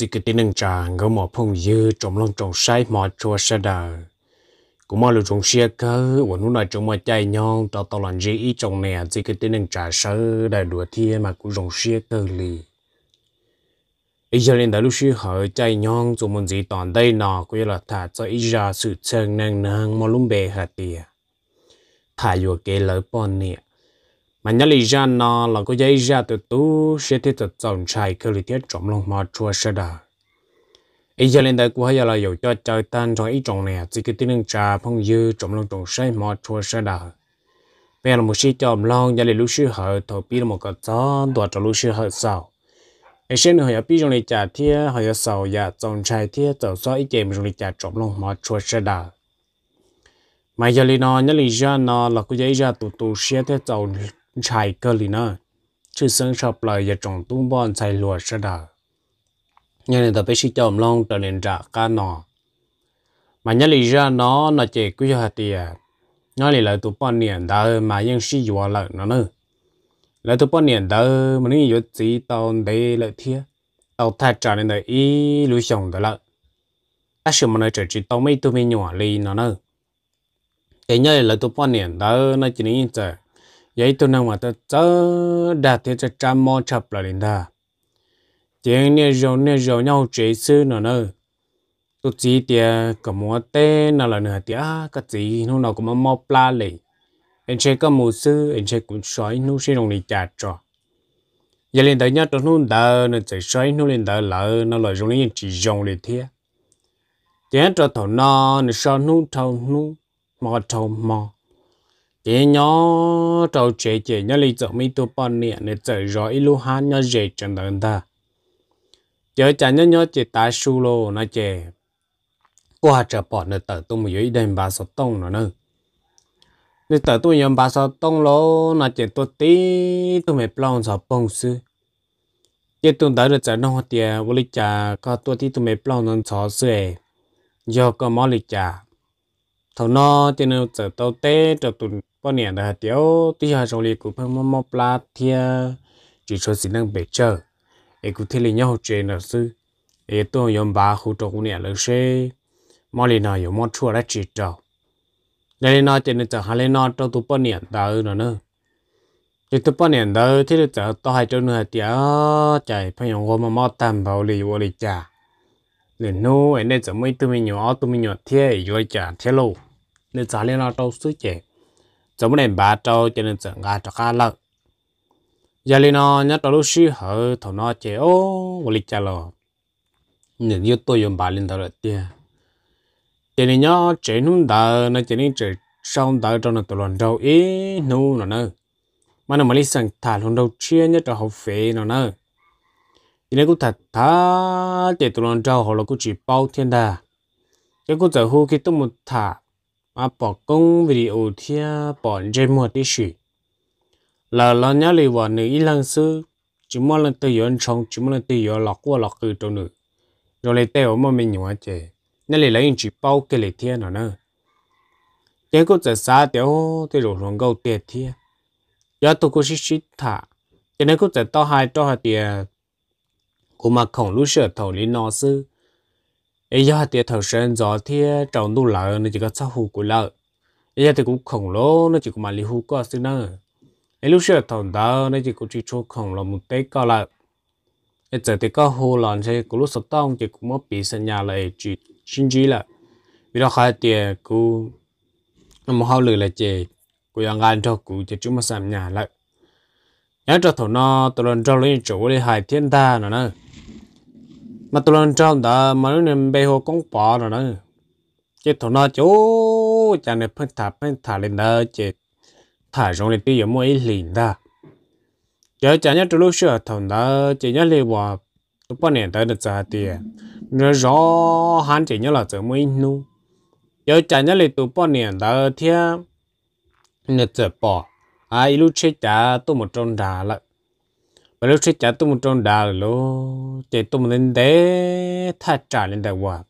chỉ cái tin nâng trà ngỡ mỏ phong dư trồng lông trồng sai mỏ chua sa đờ cũng mò lù trồng xe cơ và nút này trồng mò chai nhon, tao tao làm dễ ít trồng nè chỉ cái tin nâng trà sơ đại đùa thiên mà cũng trồng xe cơ lì giờ lên đã lúc xưa hỏi chai nhon dù muốn gì toàn đây nọ cũng là thả cho Israel sự chân năng năng mà lúc bề hạt tiệt thả vô kế lỡ bọn nè mà nhớ lý do nó là có giấy ra từ tú sẽ thiết thật dòng chạy cơ lý thuyết trộm lòng mà chua sơ đà ý giờ lên đây của họ là dầu cho trời tan trong ý trọng này chỉ cái tiếng trà phong dư trộm lòng trọng say mà chua sơ đà bây giờ một sĩ trộm lòng giờ lên lúc sư hở thổ bi là một cái gió đùa cho lúc sư hở sau ý sẽ họ họ biết trong lịch trả thiết họ giờ sau giờ dòng chạy thiết tàu sau ý chèm trong lịch trả trộm lòng mà chua sơ đà mà giờ lên nó nhớ lý do nó là có giấy ra từ tụ xe thế tàu chạy cơ lì nơ chứ sân sập lại giờ trồng tung bon chạy lùa sẽ đờ nhà này tập bế sĩ chồng long trở nên trả ca nọ mà nhớ lý ra nó nó chỉ cứ hạt tiền nó Lý lợi tụ bọn niệm đó mà nhưng sĩ dùa lợi nó nữa lợi tụ bọn niệm đó mà nó yếu chỉ tao để lợi thiệt tao thay trả nên đời ý lũ chồng đó lại ta sự mà nó trở chỉ tao mấy tụ mấy nhỏ lì nó nữa cái nhớ lợi tụ bọn niệm đó nó chỉ nên chờ vậy tôi nào mà ta chớ đạt thì cho trăm mò chập là đến ta tiếng nè rồi nè rồi nhau chế sư nó nè tôi chỉ tiề cả mua tê nó là nửa tiề cái gì nó nào cũng mò pla lì anh chơi có mua sư anh chơi cũng sói nó sẽ đồng đi trả cho giờ lên tới nhà tôi nó đỡ nó chạy sói nó lên đỡ lỡ nó lại dùng những chỉ dùng để thiệt tiếng cho thầu nó nó sao nó thầu nó mà thầu mà chế nhỏ trâu chế chế nhỏ lý chỗ mi tu bọn nè nè trở rõ ít lu hán dễ chân đơn ta chế chả nhớ nhớ chế tá su lô nó chế qua trở bọn nè tờ tu một yếu đêm bà sọ tông nữa nè nè tờ tu yếu bà sọ tông lô nó chế tu tí tu mẹ plong sọ bông sư chế tu đỡ được trở nó tiền vô lý trả có tu tí tu mẹ plong nó sọ sư do có mỏ lý trả thằng nó thì nó trở tàu tê trở tụi bao nhiêu là tiểu tí hà trong lì cũng phải mò mò plá thia chỉ cho xin năng bể chờ ấy cũng thế là nhau chơi nữa sư ấy tôi yếm ba khu trợ cũng nhiều lắm xe mò lì nào yếm mò chua đã chỉ cho đây nó trên nên chờ hà lên nó trong tụi bọn nhiêu tới nữa nữa chỉ tụi bao nhiêu tới thế là chờ tao hai chỗ nữa tiểu chạy bảo vô phải 用我们猫蛋包里我里家。nên nô ấy nên giờ mấy tụi mình nhỏ tụi mình nhỏ thế rồi chả thế lâu nên trả lên là đâu sức chè chúng mình bắt đầu cho nên chẳng gà cho cá lợn giờ lên nó nhớ tao lúc xí hở thằng nó chế ô một lịch cha rồi, nhìn như tôi dùng bà lên tao rồi tia cho nên nhớ chế nung đờ nó cho nên chế xong đờ cho nó tao lần đầu ý nu nó nữa, mà nó mà đi sang thả lần đầu chia nhớ tao học phê nó nữa, cho nên cũng thật thà chế tao lần đầu họ là cũng chỉ bao thiên đà cái cũng giờ hú khi tôi một thả mà bỏ công video thiên bỏ dây mua tí xì là là nhớ lý vào nữ ý lăng sư chỉ mua lần tự nhiên trong chỉ mua lần tự nhiên lọc qua lọc cử trong nữ rồi lấy tay mà mình nhớ chứ nhớ lý lấy chú bao cái lý thiên nào nữa cái cô giờ xa tiểu thì rồi luôn câu tiền thiên giờ tôi cũng xí thả cho nên cô giờ tao hai tao hai tiền cũng mà không lúc sửa thầu lý nó sư ấy giờ tiệt thầu sơn gió thì ờ, trồng đủ lợ nó chỉ có sáu hũ của lợ ấy giờ thì cũng khổng lồ nó chỉ có mà li hũ có xí nữa ấy lúc xưa thầu đó nó chỉ có chỉ cho khổng lồ một tế có lợ ấy giờ thì có hồ lợn thì cũng lúc sáu tông chỉ cũng mất bị sân nhà lại chỉ sinh chỉ là vì đó khai tiệt cũng một hậu lử là chỉ của ăn ăn cho cũng chỉ chúng mà sắm nhà lại nhớ cho thầu nó tụi lần cho lấy chỗ để hại thiên ta nữa nữa mà tôi lên trong đó mà nó nên bê hồ con bò rồi đó chứ thằng nó chú cha này phân thả phân thả lên đó chứ thả rồi thì tiêu mỗi liền đó giờ cha nhớ lúc sửa thằng đó chỉ nhớ liền bỏ tôi bao nhiêu tới được ra tiền nó rõ hẳn chỉ nhớ là giờ mới nu giờ cha nhớ liền tôi bao nhiêu đó thì nó giờ bỏ ai lúc chết cha tôi một trong đà lại mà lúc trước chả tôi một trong đà lô chạy tôi một đến đế tha trả lên đà hòa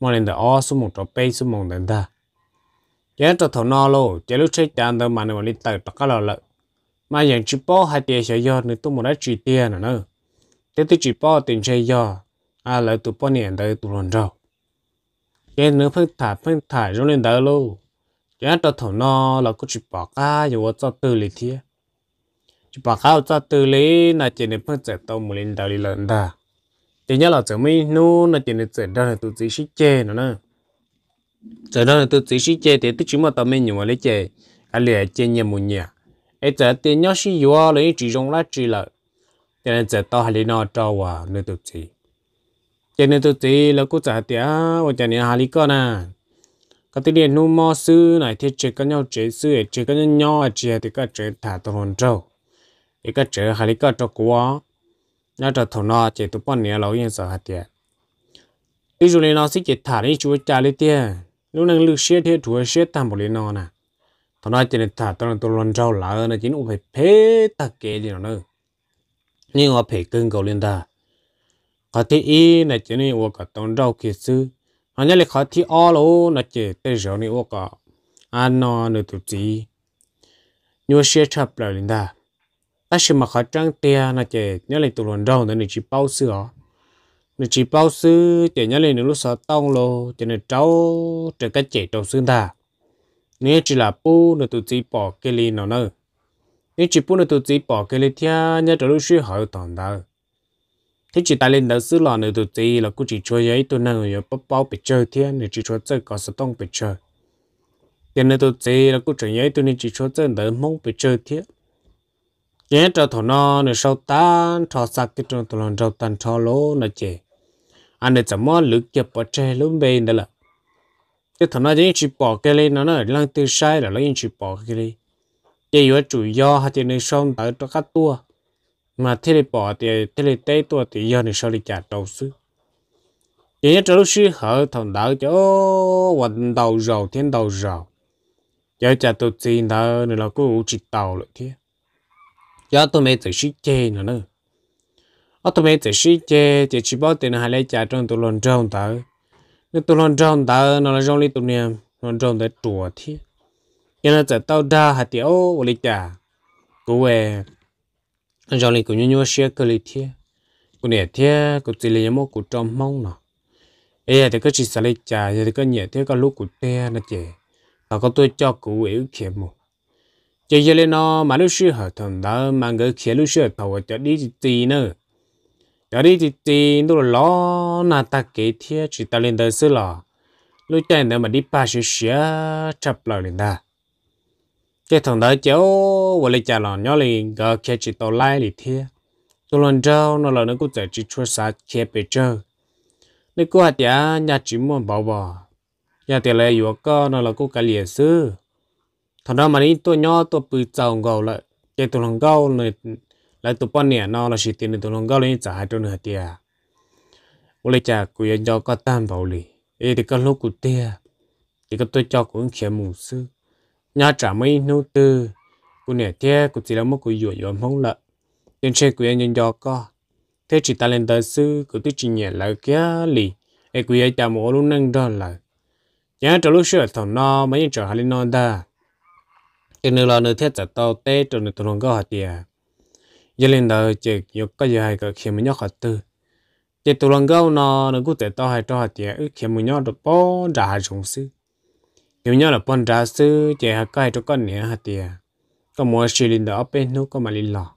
mà lên đà o số một trò bay số một đến đà giờ trò thầu no lô chạy lúc trước chả tôi mà nó lên tờ tất cả là lợi mà những chỉ bỏ hai tiền sẽ do nên tôi một đã chỉ tiền nữa nữa thế thì chỉ bỏ tiền sẽ do à lợi tôi bỏ nền đời tôi làm rồi cái nữa phân thả phân thả rồi lên đà lô giờ trò thầu no là có chỉ bỏ cả rồi tôi tự lý thiệt chỉ bảo khao cho từ lý là chỉ nên phân giải tàu một lần đầu đi lần đa, chỉ nhớ là chỉ mới nu là chỉ nên giải đó là tụi chỉ sĩ chế nữa nè giải đó là tụi chỉ sĩ chế thì tức chúng mà tao mới nhiều lấy chế, à lìa chê nhiều một nhà ấy giải tiền nhớ sĩ yếu lấy chỉ dùng lá chỉ là cho nên giải tao hay lấy nó cho hòa nơi tụi chỉ cho nên tụi chỉ là cũng giải tiền và cho nên hà lý con à các tí điện nu mò sư này thì chế các nhau chế sư chỉ có nhau nhau chế thì các chế thả tồn trâu 一个折还一个折过，那这头呢，这都半年老人少还点。你如果那是给他的，就家里点，你能留些天土些淡不里弄呢？头那这里他当然都乱糟了，那今我陪陪他给的呢，你我陪跟狗领的。khó thì ý là chỉ nên uống cả tông rau kia sư anh nhớ là khó thì ó lố là chỉ tới rau này uống cả ăn nó nửa tuổi gì nhiều xe chập lại linh ta ta chỉ mặc khẩu trang tia là chỉ nhớ lên tụ luận đầu nữa chỉ bao sữa nữa chỉ bao sư chỉ nhớ lên nữa lúc sáu tông lô chỉ nên cháu trở cái trẻ trong xương ta nếu chỉ là bu nữa tụ chỉ bỏ cái ly nào nữa nếu chỉ bu nữa tụ chỉ bỏ cái ly thia nhớ trở lúc suy hỏi toàn ta, thế chỉ ta lên đó sư lò nữa tụ chỉ là cũng chỉ cho giấy tụ năng rồi bao bao bị chơi thiên nữa chỉ cho chơi có sáu tông bị chơi tiền nữa tụ chỉ là cũng chỉ giấy tụ nên chỉ cho chơi đỡ mong bị chơi thiên chế cho thổ nó nó sâu tan cho sạc cái trong thổ lòng sâu tan cho lô nó chế anh để chấm món lưỡi kia bớt chè luôn bên đó là cái thằng nó chỉ chỉ bỏ cái này nó nó lăng tư sai là nó chỉ bỏ cái này chỉ vừa chủ do hay chỉ nó xong tới cho các tua mà thế này bỏ thì thế này tây tua thì do nó sau đi trả đầu sư chỉ nhớ cho lúc sư hở thằng đỡ cho quần đầu rầu thiên đầu rầu giờ trả tụt gì đó nữa là cứ chỉ tàu lại thế giờ tôi mới tự sĩ chê nữa nữa tôi mới tự sĩ chê chỉ chỉ bảo tiền hai lấy trả trong tôi lần trong tới nếu tôi lần trong tới nó là trong lý tôi niệm lần trong tới chùa thì giờ nó chạy tàu đa hạt tiêu ô lý trả cố về trong lý cũng như như xe cơ lý thì cũng nhẹ thế cũng chỉ lấy một cũng trong mong nào ấy thì cứ chỉ xài lấy trả thì cứ nhẹ thế cái lúc cũng te nó chè nó có tôi cho cụ yếu kiếm một chỉ giờ lên nó mà lúc xưa họ thằng đó mà người kia lúc xưa thầu cho đi chỉ tì nữa cho đi chỉ tì nó lo na ta kế thiệt chỉ ta lên tới xưa lò lúc chạy nữa mà đi ba xí xí chập lại lên ta cái thằng đó cháu vừa lấy trả lò nhỏ liền gờ kia chỉ tàu lại liền thiệt tôi lần trâu nó là nó cũng chạy chỉ chua sa kia bề trơ nếu cô hạt nhà chỉ muốn bảo bảo, nhà tiền lệ vừa có nó là cô cả liền xưa thằng đó mà đi tôi nhỏ tôi bự giàu gầu lại cái tôi lòng gâu này lại tôi bao nè nó là sự tiền tôi lòng gâu lên trả hai trăm nửa tiền ủa lấy trả của anh cho có tam bảo lì ê thì có lúc của tia thì có tôi cho cũng khía mù sư nhà trả mấy nô tư của nè tia của chỉ là một cái dụ dội mong lợ tiền xe của anh cho có thế chỉ ta lên đời sư của tôi chỉ nhẹ lại kia lì ê của anh trả một lúc năng đó là nhớ trả lúc xưa thằng nó mấy anh trả hai lên nó đó cho nên là nơi thiết chặt tàu té cho nên tụi nó có hạt tiền giờ lên đời chỉ có cái gì hay cái khi mình nhớ hạt tư thì tụi nó có nó nó cứ để tàu hay cho hạt tiền khi mình nhớ được bao trả hai chúng sư khi mình là bao trả sư chỉ hay cái cho con nhẹ hạt tiền có mỗi sự lên đời ở bên nó có mà lên lò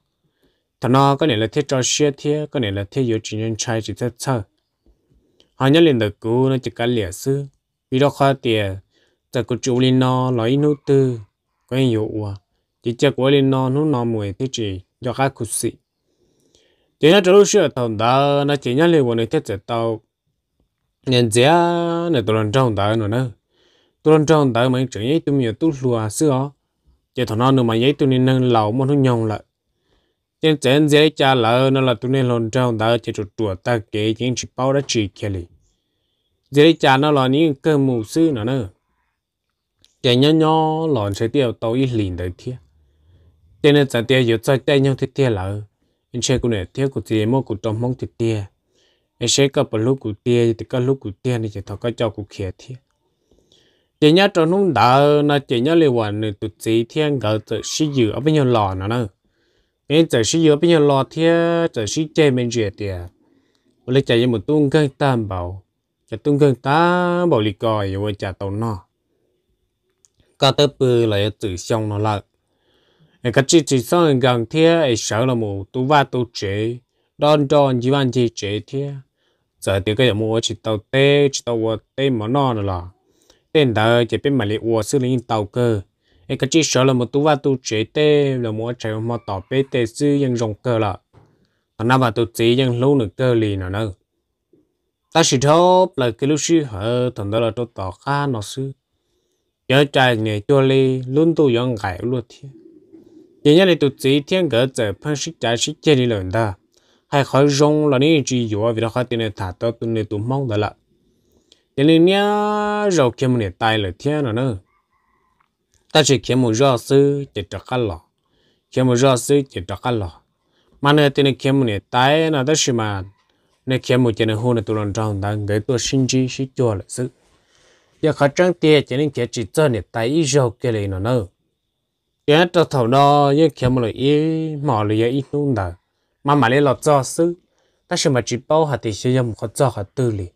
thằng nó có thể là thiết cho xe thiết có thể là thiết yếu chỉ nhân trai chỉ thật sơ họ nhớ lên đời cũ nó chỉ cả lẻ sư vì đó khó tiền giờ cứ chú lên nó lấy nô tư quen yêu à chỉ chắc của lên non nó non mùi thế chỉ do khá cụt sĩ. chỉ là chỗ sửa tàu đó nó chỉ nhớ liền quần này thế chỉ tàu nên giá này tụi lần đó nữa nữa tụi lần trong đó mấy chuyện ấy tụi mình tụi lùa xưa chỉ thằng nó nữa mà giấy tụi nên nâng lẩu mà nó nhông lại trên trên dễ cha lỡ nó là tụi nên lần trong đó chỉ chuột chuột ta kể những chỉ bao đã chỉ kia đi. dễ cha nó là những cơ mù sư nữa nữa cái nhỏ nhỏ lòn sẽ tiêu tàu ít liền đấy thiệt tên là tại tiêu yếu tại tay nhau thiệt thiệt là anh sẽ cũng để thiệt của tiền mua của trong mong thiệt thiệt anh sẽ có một lúc của tiền thì có lúc của tiền thì chỉ thọ cái cho của kia thiệt chị nhớ trong lúc đó là chị nhớ liên quan đến tụt chỉ thiên gỡ tự sử dụng ở bên nhau lò nữa nữa bên tự sử dụng ở bên nhau lò thiệt tự sử chơi bên chuyện thiệt lấy chạy một tung cơn tam bảo chạy tung cơn ta bảo lì còi rồi chạy tàu nọ có tới bơ lại tự xong nó lại cái chỉ chỉ xong gần thế ấy sợ là mù tu va tu chế đón đón chỉ văn chỉ chế thế giờ thì cái mua chỉ tàu tê chỉ tàu tê mà nó là tên đó chỉ biết mà lấy uo xử lý tàu cơ ấy cái chỉ sợ là mù tu va tu chế tê là mua chạy mà tỏ bê tê sư ยัง rồng cơ là còn năm vào tu lâu nữa cơ lì nữa nữa ta chỉ thốt là cái lúc sư hở thằng đó là tôi tỏ khá nó sư 要在你这里轮到要挨落天。人家的都这天个在碰是在是这里轮的，还好用了你只有为了好点的他到都你都忙的了。这里呢，肉开门带了天了呢，但是开门热死就着干了，开门热死就着干了。mà nè tên kia mu nè tai nà đó xí mà nè kia mu tên hồ nè tu lần trong đang cái tu sinh chi sĩ cho lại sự giờ khó trăng tiền chỉ nên chỉ chỉ cho nè tại ý dầu cái này nó nữa giờ cho thầu nó giờ kiếm một lời ý mỏ lời giờ ít nung đó mà mà lấy lọt cho sư ta xem mà chỉ bao hạt thì sẽ dùng khó cho hạt tư liền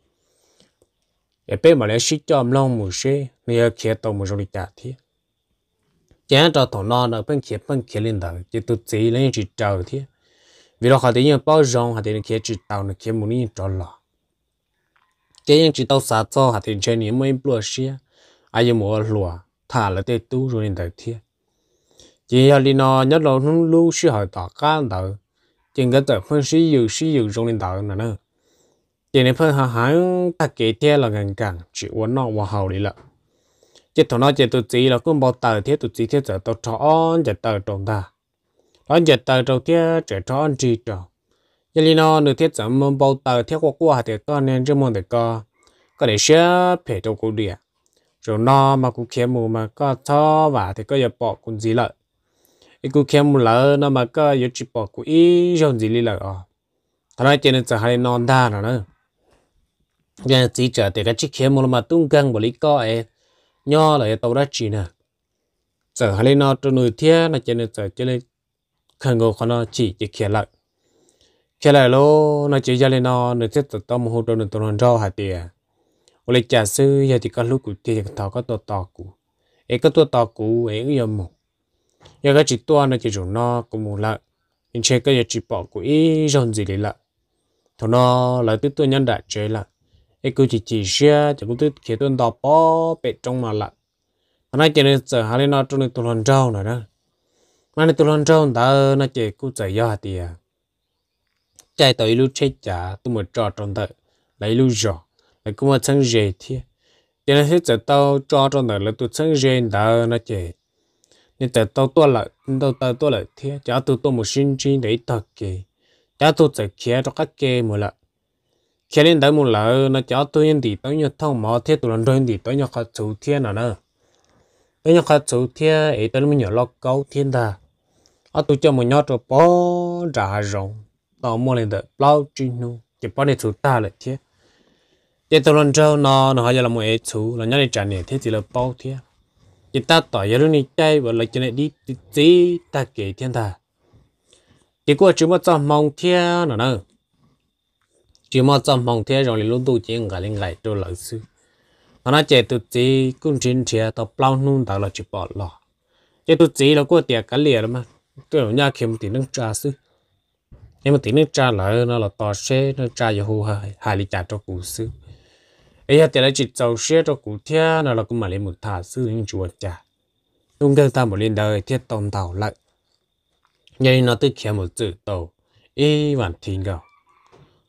giờ bây mà lấy sĩ cho lòng mù sĩ giờ kia tàu mù rồi trả thì giờ cho thầu nó nó bên kia bên kia lên đó chỉ tụt chỉ lên chỉ trầu thì vì nó hạt thì giờ bao rong hạt thì kia chỉ tàu nó kia muốn đi trầu lọ chế những chỉ tao xả cho hạt tiền chơi những mấy bữa xia ai giờ mua lúa thả là tê tu rồi nên đời thiệt chỉ họ đi nó nhất là nó lưu sư hỏi tỏ cá đời chỉ cái tờ phân sĩ yếu sĩ yếu rồi nên đời nữa chỉ nên phân hà hắn ta kế tiếp là gần càng chỉ uốn nó và hậu đi lợ chỉ thằng nó chỉ tụt chỉ là cũng bảo tờ thiệt tụt chỉ thiệt giờ tao cho ăn giờ tờ trong ta ăn giờ tờ trong thiệt chỉ cho ăn chỉ cho giờ li nó nửa tiết giảm mông bao thiết qua qua thì con nên chưa mong được co có để xé phải đâu cũng được rồi nó mà cũng kiếm mù mà có cho và thì có giờ bỏ cũng gì lợi ít cũng kiếm mù lỡ nó mà có giờ chỉ bỏ cũng ít rồi gì lợi à thằng này trên giờ hay non đa nữa giờ chỉ chờ thì cái chỉ kiếm mù mà tung căng bỏ lý co nho lại tàu đã chỉ nè giờ hay nó trong nửa thiết là trên giờ trên khăn ngô khó nó chỉ chỉ kiếm lợi chả là lo nó chỉ gia đình nó nó chết tụt tao một hồ đồ nó tụt nó rau hạt tiền ô lịch trả sư giờ thì con lúc cụ tiền thọ có tụt tọt cụ, ấy có tụt tọt cụ ấy cũng yếm một giờ cái chỉ tua nó chỉ dùng nó cũng một lợn nhưng chơi cái giờ chỉ bỏ cụ ý rồng gì đấy lợn thằng nó là tiếp tục nhân đại chơi lợn ấy cứ chỉ chỉ xe chỉ cũng tụt khi tôi đào bỏ bể trong mà lợn mà nói chuyện này giờ hai nó trong này tuần nó rau nữa đó mà này tuần nó rau ta nó chỉ cứ chạy ra hạt tiền chạy tới lúc chết chả tôi mới trò trong đời lấy lúc giò lấy cũng mà chẳng dễ thiệt cho nên hết giờ tao cho trong đời là tôi chẳng dễ đó nó chè nên giờ tao tôi lại tao tao tôi lại thì, chả tôi tôi một sinh chi để thật kì chả tôi chỉ kia cho các kê một lại khi đến tới một lỡ nó chả tôi yên thì tôi nhớ thằng mà thế tôi làm rồi thì tôi nhớ khát chủ thiên nào nữa tôi nhớ khát chủ thiên ấy tôi mới nhớ lo câu thiên ta à tôi cho một nhớ cho bỏ ra rồng nó mua lên được bao chuyện nu chỉ bao nhiêu thứ ta là thế chỉ tôi lần trước nó nó hay là một ít thứ là nhớ đi trả nè thế thì là bao thế chỉ ta tỏ giờ lúc này chơi và lấy cho này đi tí tí ta kể thiên thà chỉ có chỉ mà cho mong thế nữa nữa chỉ mà cho mong thế rồi lúc tôi chỉ ngại lên ngại tôi lợi sư nó nói chạy tôi chỉ cũng chính thế tao bao nung tao là chỉ bỏ lọ chạy tôi chỉ là có tiền cái liền mà tôi ở nhà kiếm tiền nâng trà sư nếu mà tí nước trà lỡ nó là to xe nó trà giờ hù hài ly trà cho cụ sư ấy là tiền lại chỉ giàu xe cho cụ thia nó là cũng mà lên một thả sư nhưng chùa trà đúng đơn ta một lên đời thiết tồn tàu lại nhưng nó tới kia một chữ tàu ý bản thiên gạo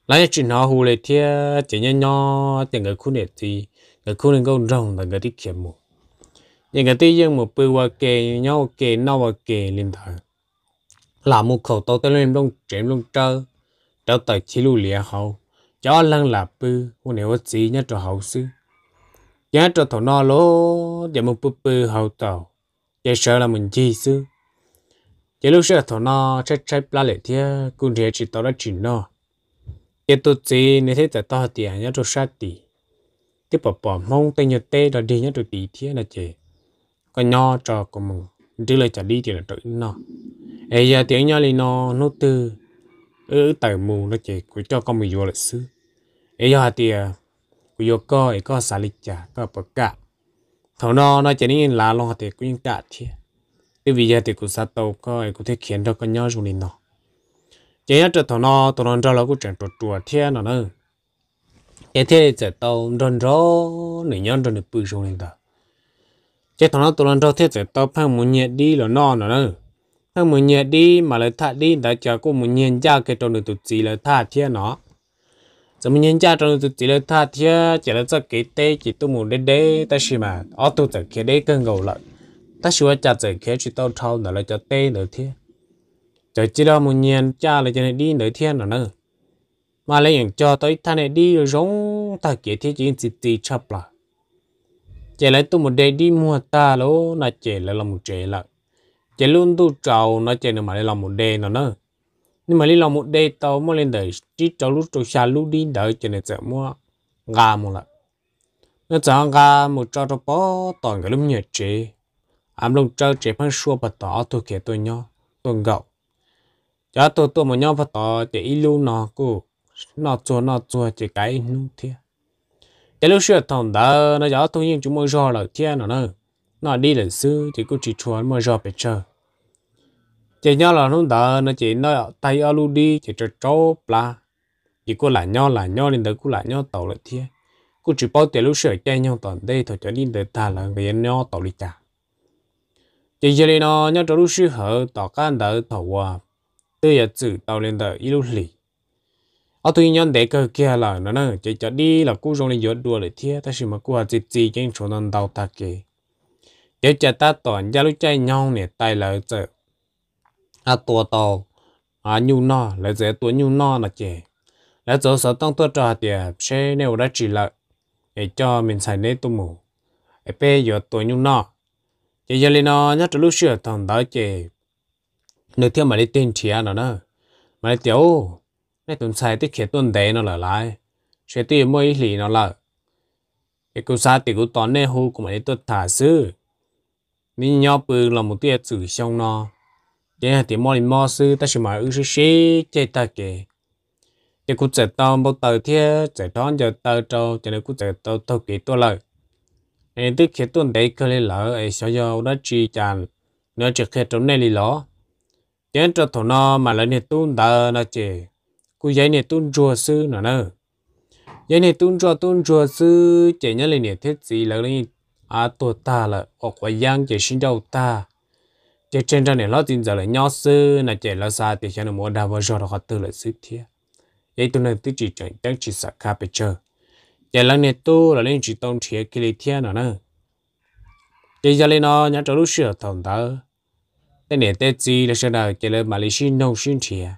lại chỉ nó hù lấy thia chỉ nhớ nhó tiền người khu này thì người khu này có rồng là người đi kia một nhưng người tí dân một bữa qua kề nhau kề nâu qua kề lên thời là một khẩu tàu tên em đông chém đông trơ trao tới chỉ lưu lìa hậu cho lăng là bư một nếu gì nhá cho hậu sư nhá cho thầu no lố để một bư bư hậu tàu để sợ là mình chi sư chỉ lúc sợ thầu no chết chết la lệ thia cũng thế chỉ tàu đã chỉ no để tôi chỉ nên thế tại tao tiền nhá cho sát tỷ tiếp bỏ bỏ mong tay nhật tê đó đi nhá cho tỷ thia là chị còn nho cho của mình đi lời trả đi thì là tự nó no ấy giờ tiếng nhau lên nó nó từ ở tại mù nó chỉ cứ cho con mình vô lịch sử ấy giờ thì cứ vô coi có xả lịch trả, có bậc cả thầu nó nó chỉ nên là lo thì cũng những cả thì thì bây giờ thì cứ sát tàu coi cứ thế khiến cho con nhau rồi lên nó chỉ là thầu nó tụi nó cho là cứ chẳng tụt tụt thế nó nữa cái thế thì tàu rần ró nửa nhân rồi nửa bự rồi lên đó cái thằng nó tụi nó cho thế thì tao phải muốn nhẹ đi là nó nó nữa thằng mình nhận đi mà lại thả đi đã cho cô mình nhận cha cái trong đường tụt chỉ là thả thiên nó cho mình nhận cha trong đường tụt chỉ là thả thiên chỉ là cho cái tê chỉ tôi một đến đây ta xí mà ở tụt giờ kia đấy cơn gầu lận, ta xí ở chặt giờ kia chỉ tao thâu nữa là cho tê nữa thiên giờ chỉ đó mình nhận cha là cho này đi nữa thiên nó nữa mà lại những cho tới thằng này đi rồi giống ta kia thiên chỉ chỉ chỉ chập là, chỉ lấy tôi một đây đi mua ta lố là chỉ là làm một chế lại chỉ luôn tu trầu nó chỉ mà lên làm một đề nó nữa nhưng mà lên làm một đề tao mới lên đời chỉ trầu lúc trầu xa lúc đi đời cho nên sẽ mua gà một lại nó chọn gà một trầu trầu bó toàn cái lúc nhẹ chế ám lúc trầu chế phân xua bà tỏ tôi kể tôi nhau tôi gạo, cho tôi tôi mà nhau bà tỏ chỉ ý lưu nó cô nó chua nó chua chỉ cái nút thiệt chỉ lúc xưa thằng đó nó giáo tôi nhưng chúng mới do là thiệt nó nữa nó đi lần xưa thì cũng chỉ chuẩn mà giờ phải chờ chỉ nhau là không đỡ nó chỉ nói tay ở luôn đi chỉ cho chó là chỉ cô lại nhau lại nhau nên đỡ cô lại nhau tàu lại thiệt cô chỉ bao tiền lúc sửa chơi nhau toàn đây thôi cho nên đỡ ta là người nhau tàu đi cả chỉ giờ này nó nhau cho lúc sửa hở tàu cá đỡ tàu qua, tự giờ tự tàu lên đỡ ít lúc lì ở tuy nhiên để cơ kia là nó nó chỉ cho đi là cô dùng để gió đùa lại thiệt ta chỉ mà cô chỉ chỉ trên chỗ nó đào ta kì giờ cha ta toàn gia lúc chạy nhau này tay là chợ à tua to à nhu no là dễ tua nhu no là chè là chỗ sở tông tua trò thì sẽ nếu ra chỉ lợi để cho mình xài nấy tu mù để pe giờ tua nhu no chỉ giờ lên nó nhất lưu sửa thằng đó chè nếu theo mà đi tin chỉ nó nữa mà đi tiêu, này tuần xài tiết kiệm tuần đấy nó là lại sẽ tùy mỗi lì nó là cái cô sa thì cô tón nè hô của mày tôi thả sư mình nhau bự là một tia chữ xong nó để thì mọi mọi sự ta chỉ mà ư sĩ chế ta kì để cũng chạy tàu bao tàu thế chạy đó giờ tàu trâu cho nên cũng chạy tàu tàu kỹ tàu lời em tức khi tuần đấy cơ lấy lỡ em sẽ do đó chi chàn nữa chỉ khi trong này lì lỡ đến cho thổ nó mà lại nè tuần đó nó chỉ cú giấy nè tuần chùa sư nữa nữa giấy nè tuần chùa tuần chùa sư chỉ nhớ là nè thiết gì là lên à tổ ta là ở quay giang chỉ sinh đầu ta chỉ trên ra này lo tin giờ là nhau sư là chỉ lo xa thì cho nó mua đào vào rồi họ tự là sức thiệt vậy tôi nên tự chỉ chọn chắc chỉ sạc cáp bê chờ giờ lần này tôi là lên chỉ tông thiệt kia lấy thiệt nữa nữa chỉ giờ lên nó nhớ cho lúc sửa thằng ta tên này tên gì là sửa nào chỉ là mà lấy xin nông xin thiệt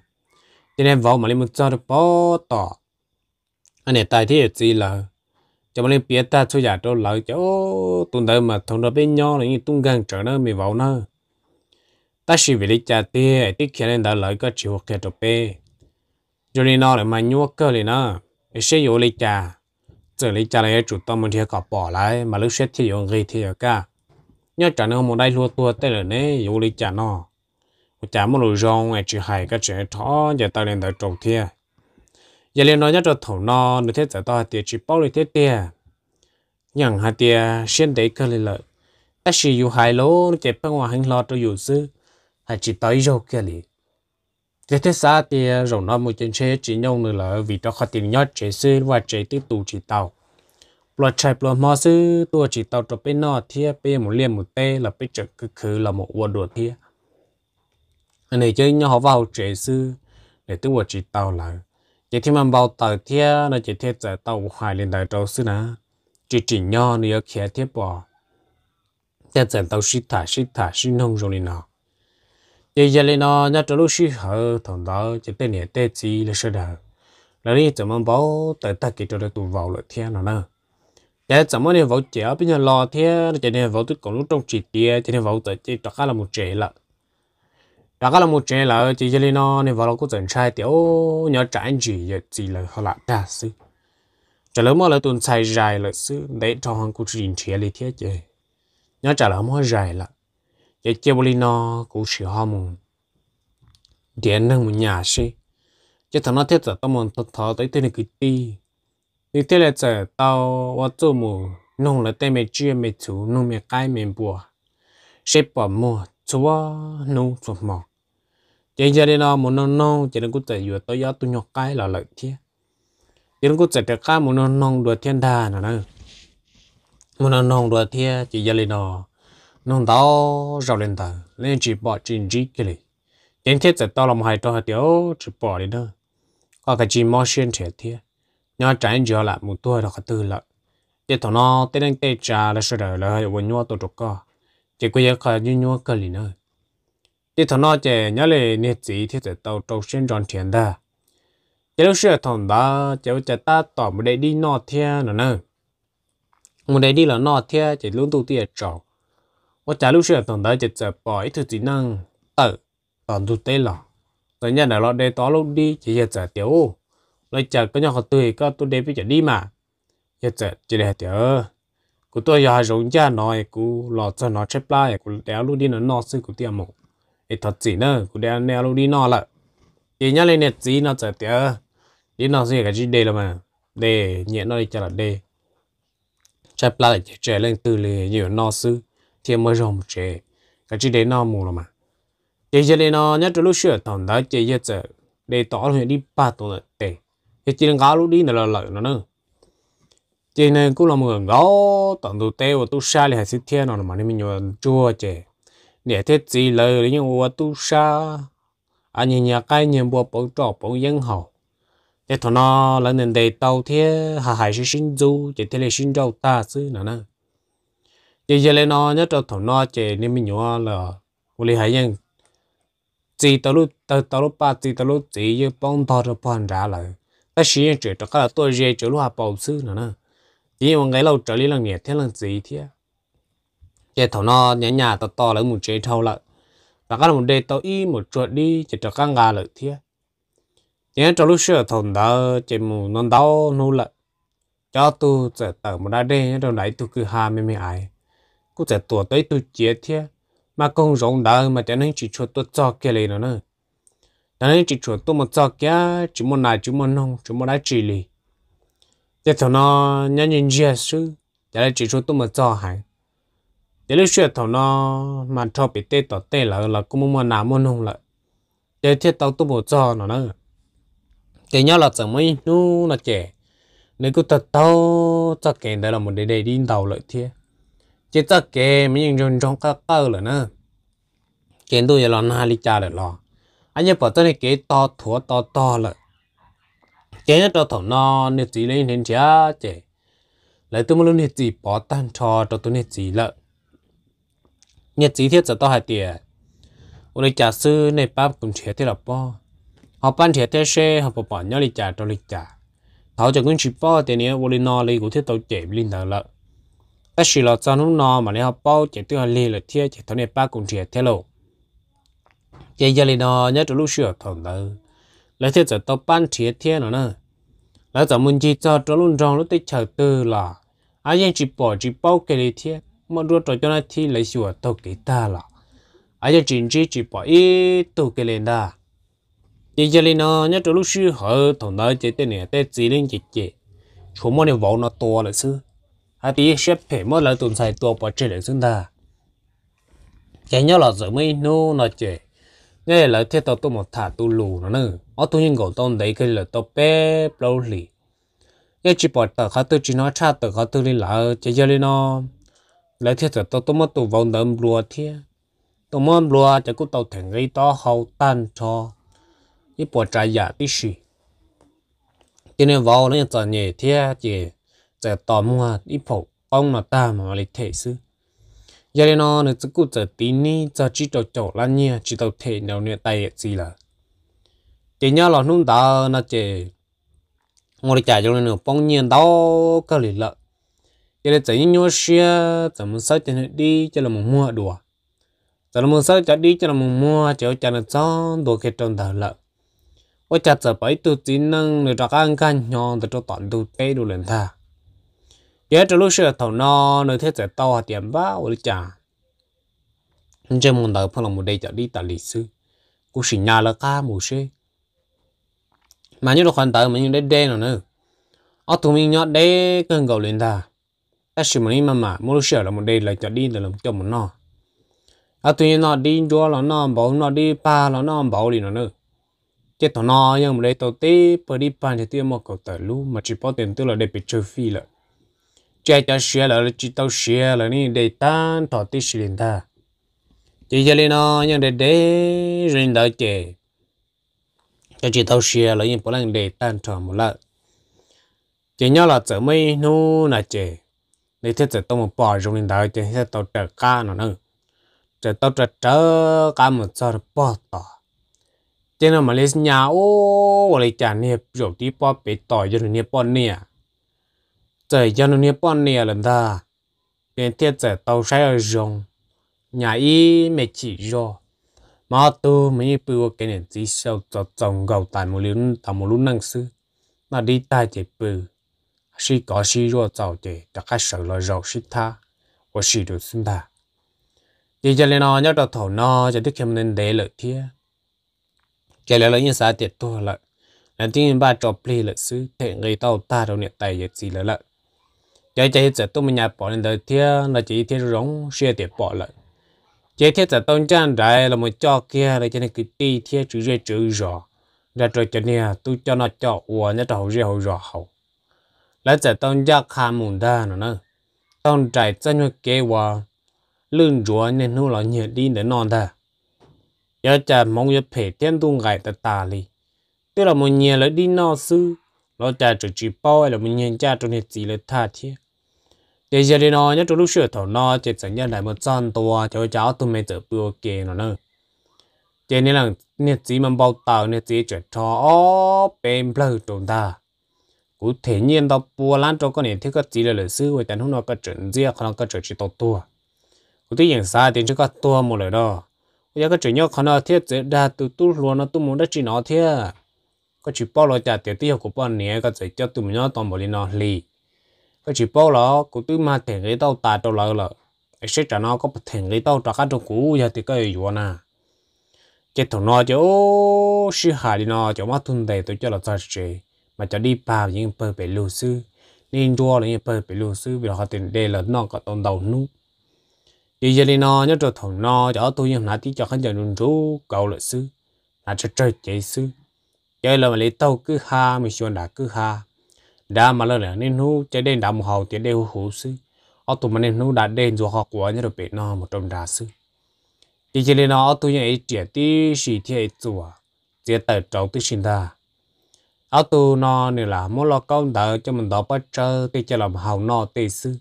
cho nên vào mà lấy một giờ được bao tỏ anh này tại thế gì là cho bọn biết ta cho giả cho lợi cho tuần đời mà thằng đó bên nhau là như tung gang trở nó mì vào nữa ta chỉ vì lý cha tê tí kia nên đã lợi có chịu kia cho bê cho nên nó lại mà nhua cơ này nữa để sẽ yếu lý cha giờ lý cha lại chủ tâm mình thì có bỏ lại mà lúc xét thì yếu gây thì yếu cả nhớ trở nó một đại lúa tua tê là nè yếu lý cha nó cha một lối rong ai chỉ hay cái chuyện thó giờ ta lên tới trộn thiệt giờ liền nói nhớ cho thổ nó nửa thế giờ to tiền chỉ bao nửa thế tiền nhận hạt tiền xuyên đấy cơ lên lợi ta chỉ yêu hai lô chế bằng hoa hành lo cho dùng sư hạt chỉ tới rồi kia liền thế thế xa thì rồi nó một chân chế chỉ nhau nữa là vì đó khó tiền nhớ chế sư và chế tiếp tụ chỉ tàu lo chạy lo mò sư tua chỉ tàu cho bên nọ thì bên một liền một tê là bên chợ cứ cứ là một quần đồ thì anh này chơi nhau họ vào chế sư để tôi chỉ tàu lại giờ thì mình bảo tàu thia nó chỉ thiết giờ tàu hoài lên đại châu xí nè chỉ chỉ nho nữa kia thiết bỏ thế giờ tàu xí thả xí thả xí nông rồi nè giờ giờ lên nó nhớ trâu lúc xí hở thằng đó chỉ tên này tên gì là sao đời là đi giờ mình bảo tàu ta kỹ cho được tụ vào lại thia nó nè giờ giờ mình vào chéo bây giờ lo thia nó chỉ nên vào tức còn lúc trong chỉ tia chỉ nên vào tới chỉ tất cả là một trẻ lận đó là một chuyện là chỉ cho nên nó nên vào cũng chuẩn sai tiểu nhớ tránh gì giờ chỉ là họ là đa sư trả lời mới là tuần sai dài là sư để cho hàng cũng chỉ trẻ lý thiết chứ nhớ trả lời mỗi dài là giờ chưa bồi nó cũng chỉ họ mùng điện năng một nhà sư chứ thằng nó thiết là tao muốn thật thọ tới tên cái ti thì thế là giờ tao qua chỗ mù nông là tên mày chưa mày chủ nông mày cái mày bùa xếp bỏ mua chúa nô chuột mò chỉ giờ đây nó muốn nó nông chỉ đừng có chạy vừa tới gió tôi nhọc cái là lợi thế chỉ đừng có chạy cái cá muốn nó nông đuổi thiên đà nữa đâu muốn nó nông đuổi thiên chỉ giờ đây nó nông tao rau lên tàu lên chỉ bỏ trên chỉ cái này đến thế chạy tao làm hai tao tiểu chỉ bỏ đi đâu có cái chỉ mò xuyên trẻ thiên nhau tránh giờ lại một tuổi là cái tư lợi để thằng nó tên anh tê trà là sửa đời là hơi quên nhau tôi chụp co chỉ có cái khó như nhau cái này đi thằng nào chơi nhà này, nét gì thì sẽ tàu trâu sinh tròn tiền đó chỉ lúc xưa thằng đó chỉ có chỉ ta tỏ một đại đi nọ thế nữa nữa một đại đi là nọ thế chỉ luôn tu tiền trò và trả lúc xưa thằng đó chỉ sẽ bỏ ít thứ gì năng ở toàn tu tiền là rồi nhà nào lo đây to lúc đi chỉ chơi chơi tiểu rồi chơi cái nhà họ tươi có tu đây bây giờ đi mà chơi chơi chỉ để tiểu cú tôi giờ rộng ra nói cú lọ cho nó chép lại cụ đéo lú đi nó nó sư cú tiêm một ít thật gì nữa cú đéo neo lú đi nó lại chỉ nhắc lên nét gì nó chở tiệm đi nó gì cái gì đây là mà đề nhẹ nó đi chả là đề chép lại trẻ lên từ lì nhiều nó sư tiêm mới rộng trẻ cái gì đấy nó mù rồi mà chỉ giờ đây nó nhớ nhất lú sửa thằng đó chỉ giờ để tỏ hiện đi ba tuần tệ chỉ là gáo lú đi là lợi nó nữa chị nên cũng là một người đó tận đầu tê và tu sa là sự thiên nó mà nên mình nhớ chua chị để thế gì lời đấy nhưng mà tu sa anh à, nhìn nhà cái nhìn bộ bộ trọ bộ dân hậu để thằng nó là nền đầy tàu thế hà hải sư sinh du chỉ thế là sinh rau ta sư nữa nè chỉ giờ lên nó nhất là thằng nó chỉ nên mình nhớ là vô lý hải nhân chỉ tao lúc tao tao lúc ba chỉ tao lúc chỉ như bông thọ rồi bòn ra lại ta chỉ chỉ cho các là tôi dễ cho lúc hà bảo sư nữa nè đi một ngày lâu trở là nghề thế là gì thế chế thầu nó nhẹ nhà to to là một chế thầu là và các một đề tàu y một chuột đi chỉ cho các ngà lợi thế nhé cho lúc xưa thầu đó chế mù non đau nô lợ cho tu sẽ một đa đê nhé đâu đấy tu cứ hà mê mê ai cứ sẽ tuổi tới tu chế thế mà công rộng đó mà cho nên chỉ chuột tôi cho kia lên nữa cho nên chỉ chuột tôi một cho kia chỉ một này chỉ một nông chỉ một đá chỉ lì thế thằng nó nhá nhìn dễ chứ để số tôi mà cho hại để lúc chuyện nó mà cho bị tê tỏ tê là là cũng muốn nào muốn không lại để thiết tao tôi một cho nó nữa thế nhá là chẳng mấy nu là trẻ nếu cứ thật tao chắc kể đây là một đề đề đi đầu lợi thiệt chỉ chắc kể mấy những chuyện trong các cơ là nữa kể tôi là nó hai ly trà lo anh nhớ bảo tôi kể to thua to to lợi chế nó cho thằng nó nè chỉ lấy nên chả chế lấy tôi muốn nè chỉ bỏ tan cho cho tôi nè chỉ lợ nè chỉ thiết cho tao hai tiền ôn lịch trả sư này bắp cũng chế thế là bỏ họ ban chế thế xe họ bỏ bỏ nhau lịch trả cho lịch trả thảo cho cũng chỉ bỏ tiền nè ôn lịch nó lấy cũng thiết tao chế linh thằng lợ ta chỉ là cho nó nó mà nè họ bỏ chế tôi lấy là thiết chế thằng này bắp cũng chế thế lộ chế giờ lịch nó nhớ cho lúc sửa thằng đó lấy thế giờ tao ban chia thiên nữa, nè lấy giờ mình chỉ cho cho luôn trong lúc tới chờ từ là anh em chỉ bỏ chỉ bao cái này thiên mà đua trò cho nó thì lấy sửa tao cái ta là anh em chỉ chỉ chỉ bỏ ít tao cái này đó chỉ cho nên nó nhớ cho lúc xưa họ thằng đó chết tên này tên gì lên chết, chỉ chúng mày vào nó to là xưa à tí xếp phải mất là tồn tại to bỏ chết là xưa ta cái nhớ là giờ mới nô nó chết nên là thiết tao tôi một thả tu lù nó nữa ở tu nhân cổ tông đấy cái là tao bé lâu lì cái chỉ bỏ tờ khá tư chỉ nó cha tờ khá tư đi là chỉ giờ đi nó lấy thiết tao tôi tôi tu vòng đầm lùa thế tôi mất lùa chỉ cũng tao thành cái to hậu tan cho cái bỏ trái giả đi gì cho nên vào nó giờ nhẹ thế chỉ giờ tò mua ít phổ ông mà ta mà lấy thể sư giờ đây nó nó chỉ cố chờ tí ní chờ chỉ đầu chỗ là nhia chỉ đầu thể nào nè tay gì là chỉ nhớ là nung ta nó chỉ ngồi chạy cho nó bông nhiên đó cái lì lợ giờ đây chỉ nhớ xe chỉ muốn sao cho đi cho là muốn mua đùa chỉ là muốn sao cho đi cho là muốn mua chỉ cho nó chọn đồ cái trong đầu lợ ôi chặt giờ bảy tu chín năng được cho anh can nhon được cho toàn tu tê đủ lên thà giờ trong lúc xưa thầu nó nơi thế giới to tiền bá ở đây chả trên một đời phong là một đây chả đi tại lịch sử cũng chỉ nhà là ca một xe mà như là khoản tới mà như đây đây nó nữa ở tụi mình nhót đây cơn gầu lên ta ta chỉ mình mà mà mỗi lúc sửa là một đây là chả đi là làm cho một nó à tụi nó đi cho là nó bảo nó đi pa là nó bảo đi nó nữa chết thằng nó nhưng mà đây tao tí bơi đi pa thì tiêu một cầu tới luôn mà chỉ bỏ tiền tiêu là để bị chơi phi lại chơi cho xe là chỉ tao xe là ní để tan thọ tí xí lên ta chỉ cho lên nó nhưng để để riêng đỡ chơi cho chỉ tao xe là những bộ lần để tan thọ một lần chỉ nhớ là chở mấy nu là chơi để thiết chở tao một bò rồi lên đỡ chơi thiết tao chở cá nó nữa chở tao chở chở cá một chở bò tao cho nó mà lấy nhau ô lấy chả nếp rồi tí bò bị tỏi cho nên nè bò nè trời cho nó nhiếp bọn nè lần ta đến tiết trời tàu sai ở nhà y mẹ chỉ rồi mà tu mấy bữa cái này chỉ sau cho chồng gầu tại một lần tại một lúc năng sư mà đi tai chỉ bự sĩ có sĩ rồi giàu thì đã khai sở là giàu sĩ tha và sĩ được sinh ta thì cho nên nó nhớ đầu thầu nó cho đức em nên để lợi thiê cho nên là những xã tiệt tu lợi là tiếng ba trò plei lợi sư thể người tàu ta đâu niệm tài gì lợi lợi chạy chạy giờ tụi mình nhà bỏ lên đời thế là chỉ thế rong xe để bỏ lại chạy thế giờ tôi chân đại là một cho kia là cho nên cứ đi thế chữ rê chữ rõ ra rồi cho nên tôi cho nó cho ủa nhớ đầu rê hậu rõ hậu là giờ tôi ra khá muốn da nữa nữa tôi chạy chân như kế hòa lưng rùa nên nó là nhiệt đi để non da, giờ chả mong giờ phải thiên tung gãy ta ta li tức là một nhiệt là đi nó sư nó chả chỉ chỉ bao là một nhiệt cha trong hệ chỉ là tha thiết để giờ đi nó nhớ trong lúc sửa thầu nó chỉ chẳng nhận lại một trăm tua cho cháu tôi mới tự bùa kê nó nữa chỉ nên là nên chỉ mà bao tàu nên chỉ chuyển cho bên bờ chúng ta cụ thể nhiên đó bùa lan cho con này thì có chỉ là lịch sử với tình huống nó có chuyển khả năng có chuyển chỉ tàu tua cụ thể hiện xa thì chỉ có tua một lời đó bây giờ có chuyện nhau khả năng thiết dễ đa từ tu luôn nó tu muốn đất chỉ nó thiết có chỉ bao lo trả tiền tiêu của bọn này có thể cho tụi mình nó toàn bộ lên nó lì cái chỉ bao là cũng tự mà thèn lấy tao ta tao lỡ là cái sẽ trả nó có thèn lấy tao trả cái trong cũ giờ thì cái gì nè chế thằng nó chỗ sư hà đi nó chỗ mắt thun đầy tôi cho là sao chứ mà cho đi vào những bờ bể lưu sư nên đua là những bờ bể lưu sư vì họ tiền đề là nó có tồn đầu nút thì giờ đi nó nhớ cho thằng nó chỗ tôi nhưng nãy tí cho khán giả luôn chú cầu lợi sư là cho chơi chế sư chơi là mà lấy tao cứ ha mình xuống đã cứ ha đã mà là nên nu chế đến đào một hậu tiền đều hữu sư ở tụ mà nên nu đã đến rồi học quá như được biết nó một trong đa sư chỉ chỉ lên nó tụ nhảy chuyện tí xì thiệt chùa chỉ tờ trâu tí sinh ra ở tụ nó nữa là mỗi lo công đỡ cho mình đó bắt chơi tí cho làm hậu nó tê sư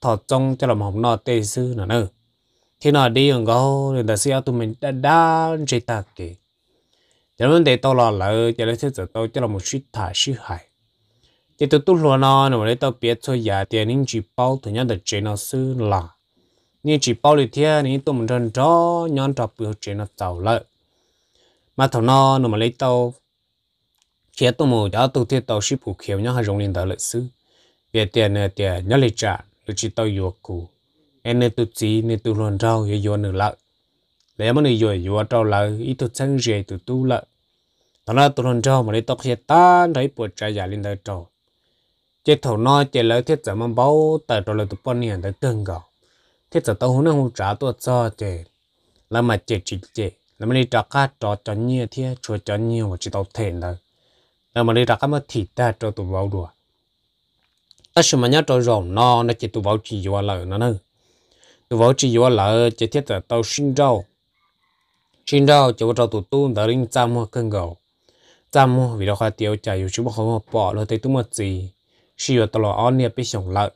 thọ trong cho làm học nó tê sư nữa nữa khi nó đi ở gấu thì ta sẽ tụi mình đã đã chế tác kì cho nên để tao lo lỡ cho nên sẽ tôi cho là một suy thả suy hại thì tôi tu lúa nó nó lấy tao biết cho giả tiền những chỉ bao thứ nhất là chế nó sư là những chỉ bao thì thế những tôi muốn trần đó nhon trọc biểu chế nó giàu lợi mà thằng nó nó mà lấy tao khi tôi muốn đó tôi thấy tao ship phụ kiểu nhớ hay dùng lên tao lợi sư về tiền này tiền nhớ lịch trả tôi chỉ tao yêu cụ em nên tôi chỉ nên tôi luôn rau yêu yêu nữa lợi lấy mà người yêu yêu trao lợi ít tôi chẳng gì tôi tu lợi thằng nó tôi luôn trao mà lấy tao khi ta thấy buộc trả giả lên tao trâu chế thầu nó chế lấy thiết giả mong bao tờ trò lời tụi bọn nhìn tới cưng gạo thiết giả tao hôn nó không trả tôi cho chế là mà chế chỉ chế là mà đi trả cá trò cho nhiều thế chúa cho nhiều mà chỉ tao thèn thôi là mà đi trả cá mà thịt ta cho tụi bao đùa ta xem mà nhớ trò rồng nó nó chế tụi bao chỉ vô lời nó nữa tụi bao chỉ vô lời chế thiết giả tao sinh rau sinh rau chế vô trò tụi tuôn tới linh trăm hoa cưng gạo trăm hoa vì đó khoa tiêu chảy dù chú bỏ bỏ rồi thấy tụi mất gì anh bị chỉ 是有到了二年被熊了。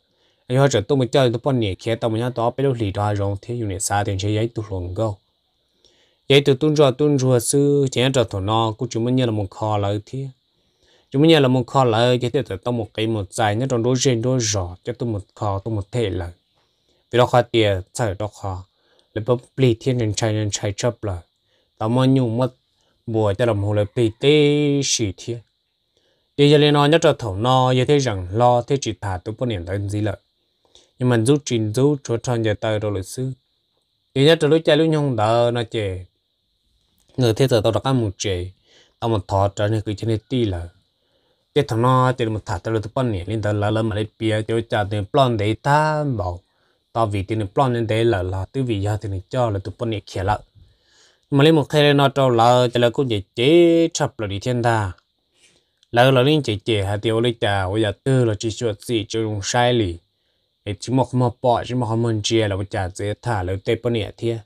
哎呀，这多么叫都半年看到么样到被路里头让天有点啥点些也都乱搞。也都蹲着蹲着是捡着头呢，估计么年了么卡了天。chúng mình là một kho lợ chỉ để là một cái một một dài nhất trong đôi diện đôi rõ cho tôi một kho tôi một thể là, vì đó kho tiền sợ đó kho là bấm plì thiên nhân chạy nhân chạy chấp là, tao mà nhiều mất bùa cho làm hồ là plì tê sĩ thiên giờ giờ nó nhớ cho thầu nó như thế rằng lo thế chỉ thả tôi bốn niệm tới gì lợi nhưng mà rút trình rút cho cho giờ tới đồ lịch sư giờ nhớ cho lúc cha lúc nhung đỡ nó chè người thế giờ tao đặt ăn một chè tao một thọ trở nên cứ trên này ti là cái thằng nó chỉ một thả tới tôi bốn niệm lên tới là là mà lấy bia cho cha tiền plon để ta bảo tao vì tiền plon nên để là là tư vì giờ tiền cho là tôi bốn niệm kia lại mà lấy một khay nó cho là cho là cũng dễ chế chập là đi thiên ta lâu là linh chỉ chỉ hạt tiêu lịch đà bây giờ tư là chỉ chuột gì cho dùng sai lì để chỉ một một bỏ chỉ một mình chia là bây giờ dễ thả lâu tê bơ nhẹ thiê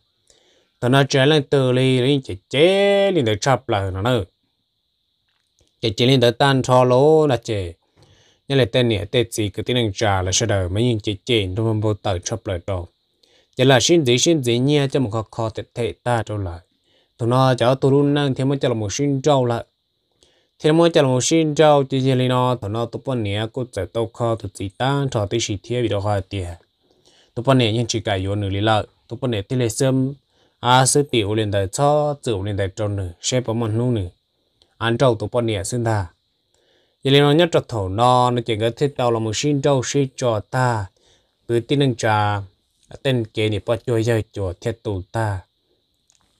tao nói chơi lên từ lì linh chỉ chế linh được chập là nó nữa chỉ chỉ linh được tan cho lố là chế nhưng là tên nhẹ tê gì cái tiếng trà là sẽ đời mấy những chỉ chỉ đâu mà vô tử chập lại đâu chỉ là xin gì xin gì nhia cho một khó khó thể thể ta đâu lại tụi nó cháu tôi luôn năng thêm mới cho là một xin trâu lại thế mới chả lòng xin chào chị chị linh nó thằng nó tụi bọn nè cũng chạy tàu kho tụi chỉ tan trò tới xịt thiệt bị đâu khỏi tiền tụi bọn nè nhân chỉ cài vô nửa lý lợi tụi bọn nè thì lấy sớm à sớm tiểu liên đại cho tiểu liên đại trâu nửa xe bỏ mặt nu nửa ăn trâu tụi bọn nè xin ta chị linh nó nhất trò thầu nó nó chỉ có thiết tàu lòng xin chào xin chào ta cứ tin nâng trà tên kia nè bắt chơi chơi cho thiết tu ta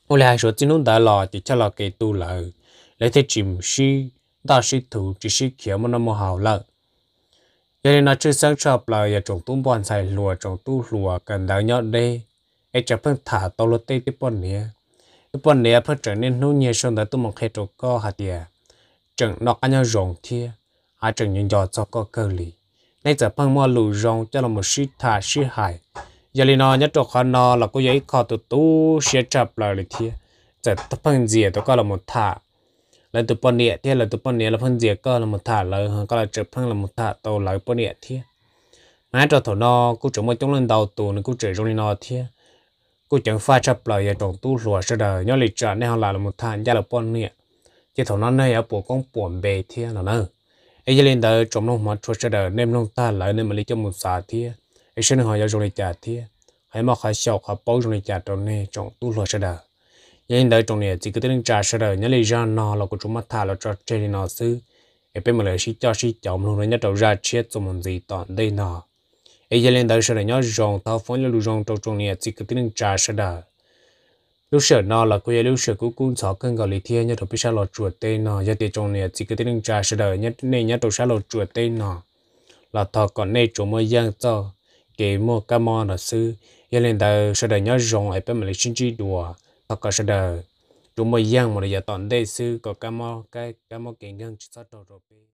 ô là số chín nút đã lò chỉ cho lò cái tu lợi lấy thế chìm sĩ đa sĩ thủ chỉ sĩ kiếm mà nó mua hào lợ giờ nên nó chưa sáng chập là giờ trồng tung bọn xài lùa trồng tu lùa cần đào nhọt đi ai chả phân thả tàu lót tê cái bọn nè. cái bọn nè phân trở nên nô nhẹ xong đã tu một hệ trồng co hạt địa chẳng nó ăn nhau rồng thia hai chẳng những giọt cho co cơ lì nay giờ phân mua lù rồng cho là một sĩ thả sĩ hải giờ nên nó nhất trồng khó nó là cô giấy khó tu tu sĩ chập là lại thì giờ phân gì đó có là một thả lần tụ bọn nhẹ thế là tụ bọn nhẹ là phân diệt cơ là một thả là có là trực phân là một thả tàu là bọn nhẹ thế má cho thổ nó cũng chỉ một trong lên đầu tù nó cũng chỉ trong nó thế cũng chẳng pha chấp lời giờ trồng tu rùa sẽ đời nhớ lịch trả nên là một thả gia là bọn nhẹ chỉ thổ nó này ở bộ công buồn bề thế là nó ấy giờ lên đời trồng nông mà chúa sẽ đời nên nông ta lại nên mà lấy cho một xã thế ấy xin hỏi giờ trong lịch trả thế hãy mà khai sầu khai bao trong lịch trả trong này trồng tu rùa sẽ đời yên đời trong này chỉ có tiếng trà sờ đời nhớ lý do nó là của chúng mắt thả là cho chơi nó sư ấy bên mà lời sĩ cho sĩ chồng luôn rồi nhớ đầu ra chết cho mình gì toàn đây nó ấy giờ lên đời sơ đời nhớ rong tao phóng lưu rong trong trong này chỉ có tiếng trà sờ đời lúc sờ nó là của lưu sờ của cũng sợ cân gọi lý thiên nhớ đầu biết sao lọ chuột tê nó giờ tiền trong này chỉ có tiếng trà sờ đời nhớ này nhớ đầu sao lọ chuột tê nó là thọ còn này chỗ mới giang cho kể mua cái món là sư giờ lên đời sơ đời nhớ rong ấy bên mà lời sinh chi đùa họ có sự đời chúng mới giang mà giờ toàn đây sư có cái mò cái cái mò kiện giang chỉ sao đầu rồi